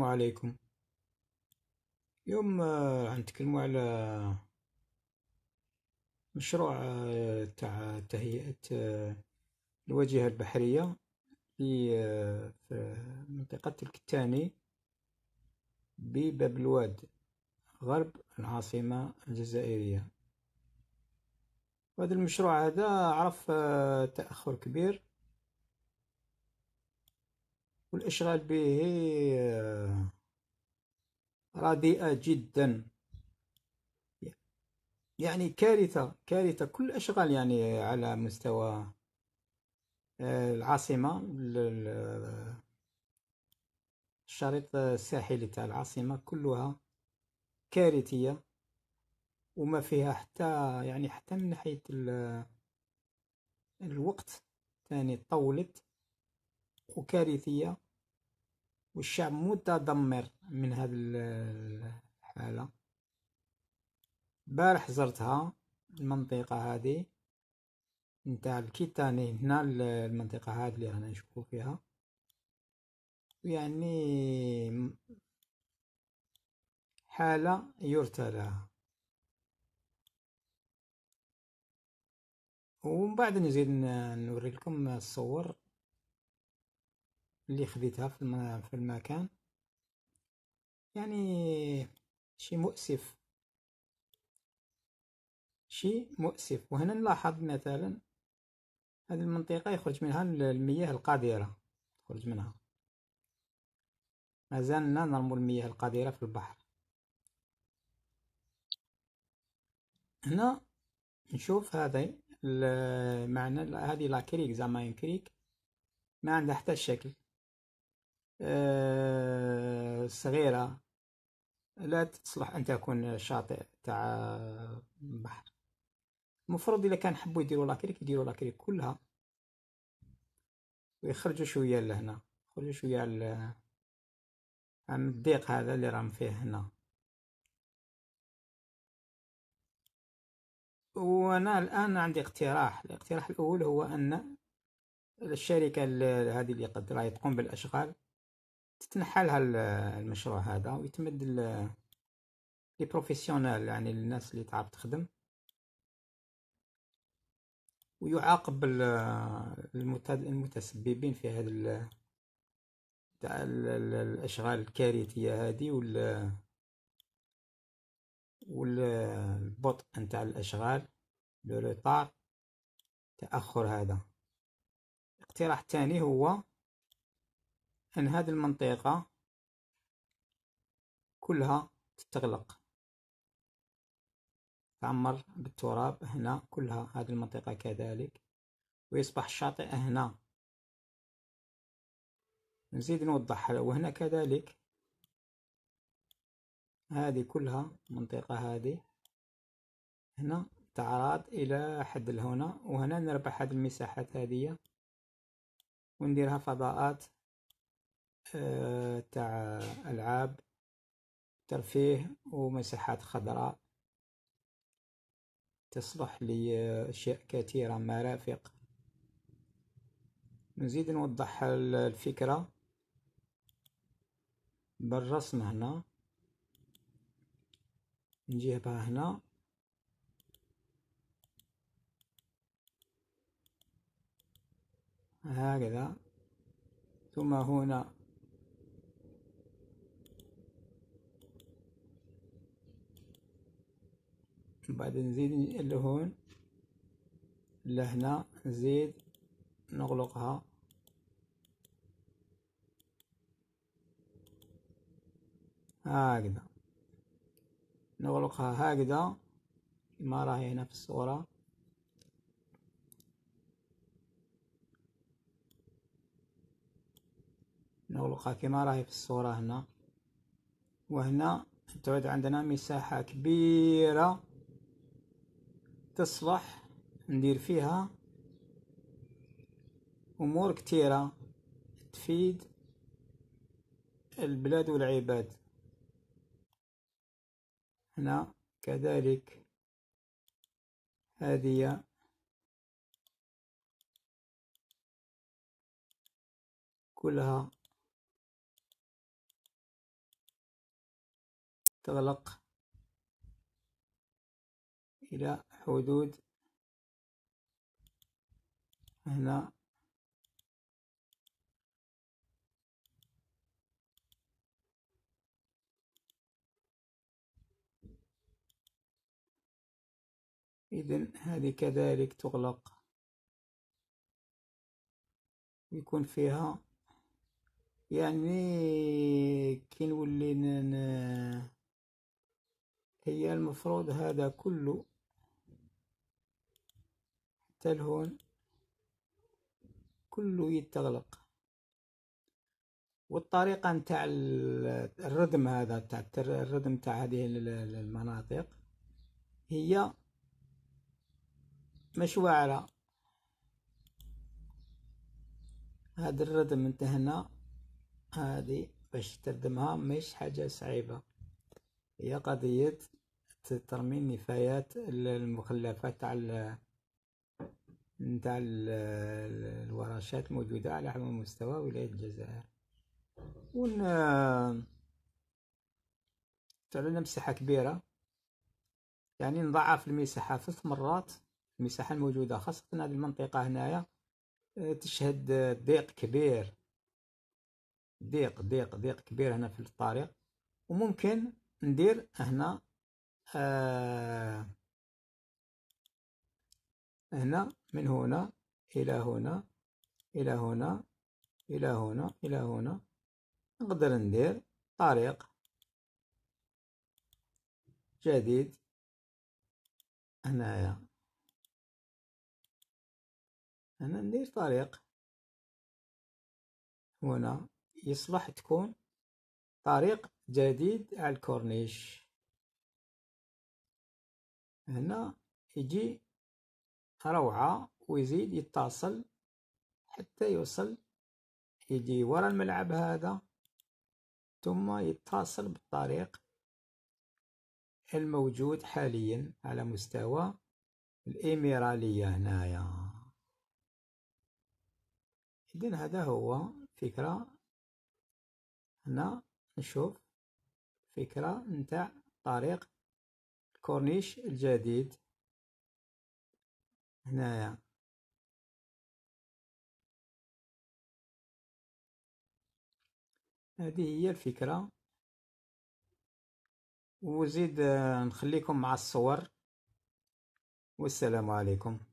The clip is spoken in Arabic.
السلام عليكم اليوم آه، نتكلم على مشروع آه، تاع تهيئة آه، الواجهة البحرية في منطقة الكتاني بباب الواد غرب العاصمة الجزائرية وهذا المشروع هذا عرف تأخر كبير والإشغال به آه، رديئة جدا يعني كارثة كارثة كل الأشغال يعني على مستوى آه، العاصمة الشريط الساحلي تاع العاصمة كلها كارثية وما فيها حتى يعني حتى من ناحية الوقت ثاني يعني طولت وكارثية والشعب متدمر من هذه الحالة بارح زرتها المنطقة هذه نتاع الكيتاني هنا المنطقة هذه اللي رانا نشوفو فيها يعني حالة يرثى لها ومن بعد نزيد نوريلكم الصور اللي خديتها في, المكان يعني شي مؤسف شي مؤسف وهنا نلاحظ مثلا هذه المنطقة يخرج منها المياه القذرة تخرج منها مازالنا نرمو المياه القذرة في البحر هنا نشوف هذا معنى هذه لا كريك زعما كريك ما عندها حتى شكل آه، صغيرة لا تصلح أن تكون شاطئ تاع بحر المفروض إذا كان حبوا يديروا لاكريك يديروا لاكريك كلها ويخرجوا شوية لهنا يخرجوا شوية ل عن الضيق هذا اللي راهم فيه هنا وانا الان عندي اقتراح الاقتراح الاول هو ان الشركه هذه اللي قد راهي تقوم بالاشغال تتنحل المشروع هذا ويتمد لي بروفيسيونال يعني الناس اللي تعرف تخدم ويعاقب المتسببين في هذا تاع الاشغال الكارثيه هذه وال والبطء نتاع الاشغال لو تاخر هذا الاقتراح الثاني هو أن هذه المنطقة كلها تتغلق تعمر بالتراب هنا كلها هذه المنطقة كذلك ويصبح الشاطئ هنا نزيد نوضحها وهنا كذلك هذه كلها منطقة هذه هنا تعرض إلى حد الهنا وهنا نربح هذه المساحات هذه ونديرها فضاءات آه، تاع ألعاب ترفيه ومساحات خضراء تصلح لأشياء كثيرة مرافق نزيد نوضح الفكرة بالرسم هنا نجيبها هنا هكذا ثم هنا بعد نزيد لهون لهنا نزيد نغلقها هكذا نغلقها هكذا كما راهي هنا في الصورة نغلقها كما راهي في الصورة هنا وهنا تعود عندنا مساحة كبيرة تصلح ندير فيها أمور كتيرة تفيد البلاد والعباد هنا كذلك هذه كلها تغلق إلى حدود هنا إذن هذه كذلك تغلق يكون فيها يعني كي نولي هي المفروض هذا كله حتى لهون كله يتغلق والطريقة نتاع الردم هذا تاع الردم تاع هذه المناطق هي مشوعرة هذا الردم انت هنا هذه باش تردمها مش حاجة صعيبة هي قضية ترمي النفايات المخلفات على نتاع الورشات موجودة على عموم مستوى ولاية الجزائر ون تعلن مساحة كبيرة يعني نضعف المساحة ثلاث مرات المساحة الموجودة خاصة هذه المنطقة هنايا آه، تشهد ضيق كبير ضيق ضيق ضيق كبير هنا في الطريق وممكن ندير هنا آه هنا من هنا إلى هنا إلى هنا إلى هنا إلى هنا نقدر ندير طريق جديد هنايا هنا ندير طريق هنا يصلح تكون طريق جديد على الكورنيش هنا يجي روعة ويزيد يتصل حتى يوصل يجي ورا الملعب هذا ثم يتصل بالطريق الموجود حاليا على مستوى الإميرالية هنايا إذن هذا هو فكرة هنا نشوف فكرة نتاع طريق الكورنيش الجديد هنايا هذه هي الفكرة وزيد آه، نخليكم مع الصور والسلام عليكم